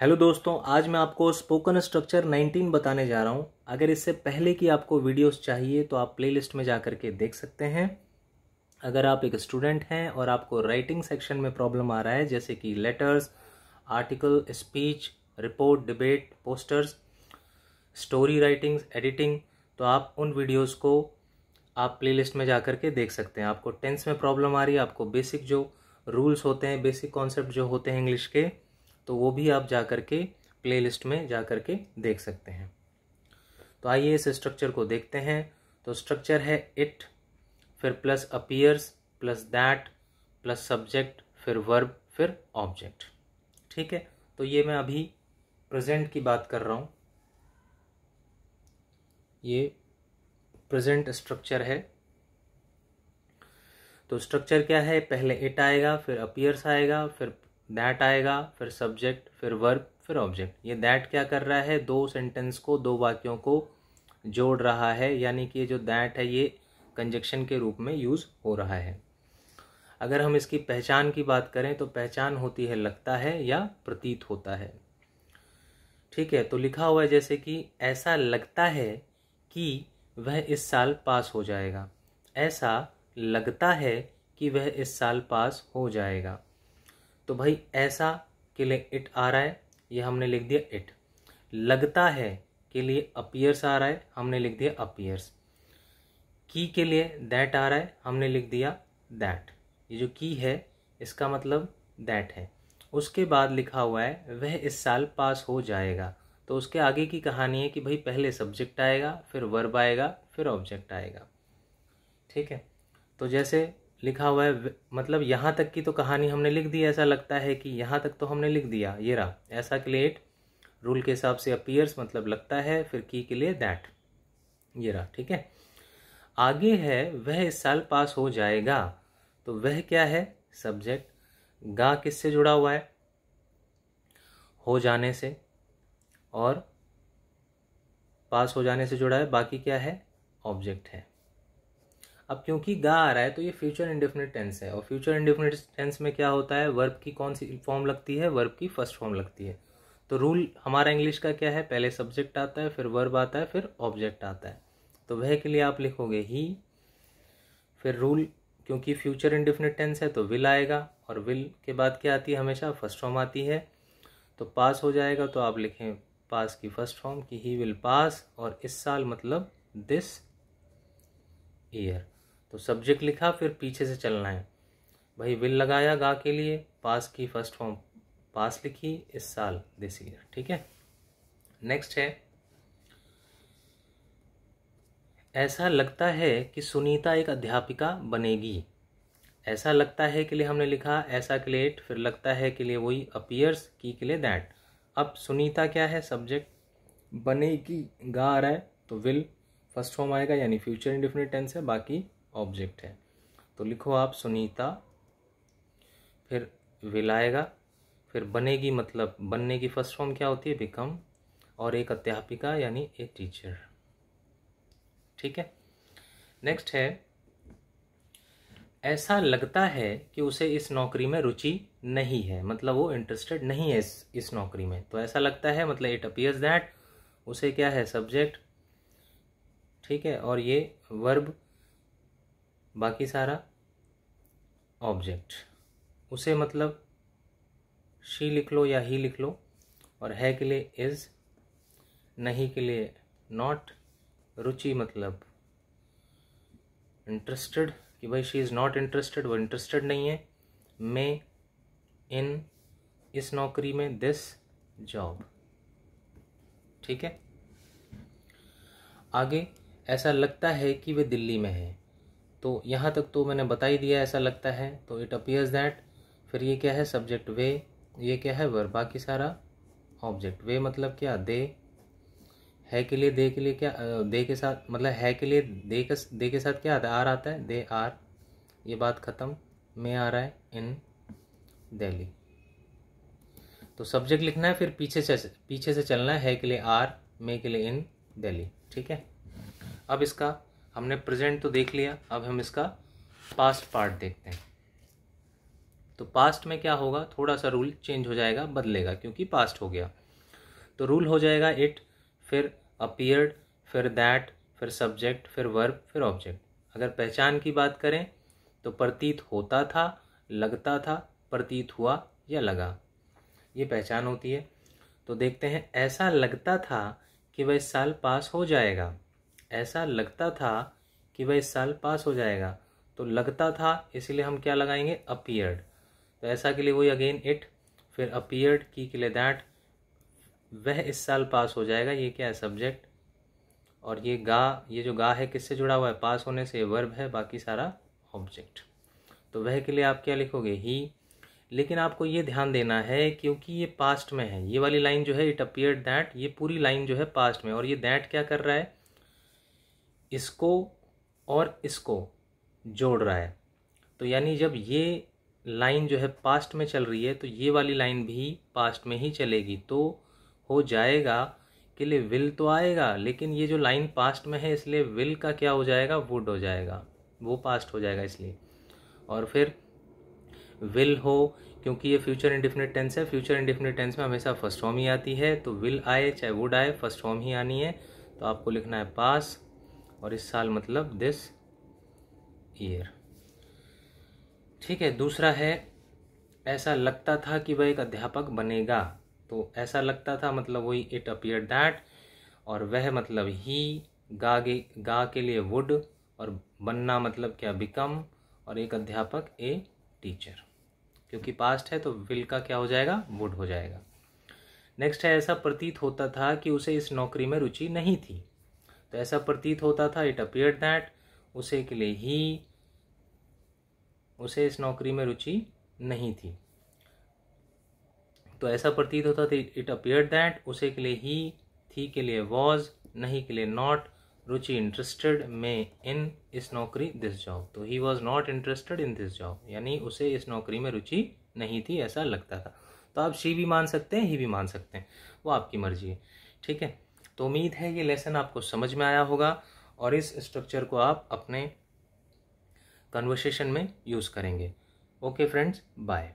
hello दोस्तों आज मैं आपको स्पोकन स्ट्रक्चर 19 बताने जा रहा हूँ अगर इससे पहले की आपको वीडियोस चाहिए तो आप प्लेलिस्ट में जा कर के देख सकते हैं अगर आप एक स्टूडेंट हैं और आपको राइटिंग सेक्शन में प्रॉब्लम आ रहा है जैसे कि letters article speech report debate posters story writing editing तो आप उन वीडियोज़ को आप प्ले में जा कर के देख सकते हैं आपको टेंस में प्रॉब्लम आ रही है आपको बेसिक जो रूल्स होते हैं बेसिक कॉन्सेप्ट जो होते हैं इंग्लिश के तो वो भी आप जा कर के प्ले लिस्ट में जा कर के देख सकते हैं तो आइए इस स्ट्रक्चर को देखते हैं तो स्ट्रक्चर है इट फिर plus appears plus that plus subject फिर वर्ब फिर ऑब्जेक्ट ठीक है तो ये मैं अभी प्रेजेंट की बात कर रहा हूँ ये प्रेजेंट स्ट्रक्चर है तो स्ट्रक्चर क्या है पहले इट आएगा फिर अपीयर्स आएगा फिर दैट आएगा फिर सब्जेक्ट फिर वर्ब फिर ऑब्जेक्ट ये दैट क्या कर रहा है दो सेंटेंस को दो वाक्यों को जोड़ रहा है यानी कि ये जो दैट है ये कंजक्शन के रूप में यूज़ हो रहा है अगर हम इसकी पहचान की बात करें तो पहचान होती है लगता है या प्रतीत होता है ठीक है तो लिखा हुआ है जैसे कि ऐसा लगता है कि वह इस साल पास हो जाएगा ऐसा लगता है कि वह इस साल पास हो जाएगा तो भाई ऐसा के लिए इट आ रहा है ये हमने लिख दिया इट लगता है के लिए अपियर्स आ रहा है हमने लिख दिया अपियर्स की के लिए दैट आ रहा है हमने लिख दिया दैट ये जो की है इसका मतलब दैट है उसके बाद लिखा हुआ है वह इस साल पास हो जाएगा तो उसके आगे की कहानी है कि भाई पहले सब्जेक्ट आएगा फिर वर्ब आएगा फिर ऑब्जेक्ट आएगा ठीक है तो जैसे लिखा हुआ है मतलब यहाँ तक की तो कहानी हमने लिख दी ऐसा लगता है कि यहाँ तक तो हमने लिख दिया ये रहा ऐसा के लिए रूल के हिसाब से अपीयर्स मतलब लगता है फिर की के लिए दैट ये रहा ठीक है आगे है वह इस साल पास हो जाएगा तो वह क्या है सब्जेक्ट गा किससे जुड़ा हुआ है हो जाने से और पास हो जाने से जुड़ा है बाकी क्या है ऑब्जेक्ट है अब क्योंकि गा आ रहा है तो ये फ्यूचर इंडिफिनिट टेंस है और फ्यूचर इंडिफिनिट टेंस में क्या होता है वर्ब की कौन सी फॉर्म लगती है वर्ब की फर्स्ट फॉर्म लगती है तो रूल हमारा इंग्लिश का क्या है पहले सब्जेक्ट आता है फिर वर्ब आता है फिर ऑब्जेक्ट आता है तो वह के लिए आप लिखोगे ही फिर रूल क्योंकि फ्यूचर इंडिफिनिट टेंस है तो विल आएगा और विल के बाद क्या आती है हमेशा फर्स्ट फॉर्म आती है तो पास हो जाएगा तो आप लिखें पास की फर्स्ट फॉर्म कि ही विल पास और इस साल मतलब दिस ईयर तो सब्जेक्ट लिखा फिर पीछे से चलना है भाई विल लगाया गा के लिए पास की फर्स्ट फॉर्म पास लिखी इस साल दिस ईयर ठीक है नेक्स्ट है ऐसा लगता है कि सुनीता एक अध्यापिका बनेगी ऐसा लगता है के लिए हमने लिखा ऐसा के लिए फिर लगता है के लिए वही अपीयर्स की के लिए दैट अब सुनीता क्या है सब्जेक्ट बनेगी गा आ रहा है तो विल फर्स्ट फॉर्म आएगा यानी फ्यूचर इंडिफिनिट टेंस है बाकी ऑब्जेक्ट है तो लिखो आप सुनीता फिर विल आएगा फिर बनेगी मतलब बनने की फर्स्ट फॉर्म क्या होती है बिकम और एक अध्यापिका यानी ए टीचर ठीक है नेक्स्ट है ऐसा लगता है कि उसे इस नौकरी में रुचि नहीं है मतलब वो इंटरेस्टेड नहीं है इस इस नौकरी में तो ऐसा लगता है मतलब इट अपियर्स दैट उसे क्या है सब्जेक्ट ठीक है और ये वर्ब बाकी सारा ऑब्जेक्ट उसे मतलब शी लिख लो या ही लिख लो और है के लिए इज़ नहीं के लिए नॉट रुचि मतलब इंटरेस्टेड कि भाई शी इज़ नॉट इंटरेस्टेड वो इंटरेस्टेड नहीं है मे इन इस नौकरी में दिस जॉब ठीक है आगे ऐसा लगता है कि वे दिल्ली में है तो यहाँ तक तो मैंने बता ही दिया ऐसा लगता है तो इट अपियर्स दैट फिर ये क्या है सब्जेक्ट वे ये क्या है वर बाकी सारा ऑब्जेक्ट वे मतलब क्या दे है के लिए दे के लिए क्या दे के साथ मतलब है के लिए दे के दे के साथ क्या आता है आर आता है दे आर ये बात ख़त्म में आ रहा है इन दिल्ली तो सब्जेक्ट लिखना है फिर पीछे से पीछे से चलना है, है के लिए आर में के लिए इन दिल्ली ठीक है अब इसका हमने प्रेजेंट तो देख लिया अब हम इसका पास्ट पार्ट देखते हैं तो पास्ट में क्या होगा थोड़ा सा रूल चेंज हो जाएगा बदलेगा क्योंकि पास्ट हो गया तो रूल हो जाएगा इट फिर अपियर्ड फिर दैट फिर सब्जेक्ट फिर वर्ब फिर ऑब्जेक्ट अगर पहचान की बात करें तो प्रतीत होता था लगता था प्रतीत हुआ या लगा ये पहचान होती है तो देखते हैं ऐसा लगता था कि वह इस साल पास हो जाएगा ऐसा लगता था कि वह इस साल पास हो जाएगा तो लगता था इसलिए हम क्या लगाएंगे अपियर्ड तो ऐसा के लिए वही अगेन इट फिर अपियर्ड की के लिए दैट वह इस साल पास हो जाएगा ये क्या है सब्जेक्ट और ये गा ये जो गा है किससे जुड़ा हुआ है पास होने से वर्ब है बाकी सारा ऑब्जेक्ट तो वह के लिए आप क्या लिखोगे ही लेकिन आपको ये ध्यान देना है क्योंकि ये पास्ट में है ये वाली लाइन जो है इट अपियर्ड दैट ये पूरी लाइन जो है पास्ट में और ये दैट क्या कर रहा है इसको और इसको जोड़ रहा है तो यानी जब ये लाइन जो है पास्ट में चल रही है तो ये वाली लाइन भी पास्ट में ही चलेगी तो हो जाएगा के लिए विल तो आएगा लेकिन ये जो लाइन पास्ट में है इसलिए विल का क्या हो जाएगा वुड हो जाएगा वो पास्ट हो जाएगा इसलिए और फिर विल हो क्योंकि ये फ्यूचर इंडिफिनिट टेंस है फ्यूचर इंडिफिनिट टेंस में हमेशा फर्स्ट फॉर्म ही आती है तो विल आए चाहे वुड आए फर्स्ट फॉर्म ही आनी है तो आपको लिखना है पास और इस साल मतलब दिस ईयर ठीक है दूसरा है ऐसा लगता था कि वह एक अध्यापक बनेगा तो ऐसा लगता था मतलब वही इट अपियर दैट और वह मतलब ही गा के गा के लिए वुड और बनना मतलब क्या बिकम और एक अध्यापक ए टीचर क्योंकि पास्ट है तो विल का क्या हो जाएगा वुड हो जाएगा नेक्स्ट है ऐसा प्रतीत होता था कि उसे इस नौकरी में रुचि नहीं थी तो ऐसा प्रतीत होता था इट अपियर दैट उसे के लिए ही उसे इस नौकरी में रुचि नहीं थी तो ऐसा प्रतीत होता था इट अपियर दैट उसे के लिए ही थी के लिए वॉज नहीं के लिए नॉट रुचि इंटरेस्टेड में इन इस नौकरी दिस जॉब तो he was not interested in this job यानी उसे इस नौकरी में रुचि नहीं थी ऐसा लगता था तो आप शी भी मान सकते हैं ही भी मान सकते हैं वो आपकी मर्जी है ठीक है तो उम्मीद है ये लेसन आपको समझ में आया होगा और इस स्ट्रक्चर को आप अपने कन्वर्सेशन में यूज़ करेंगे ओके फ्रेंड्स बाय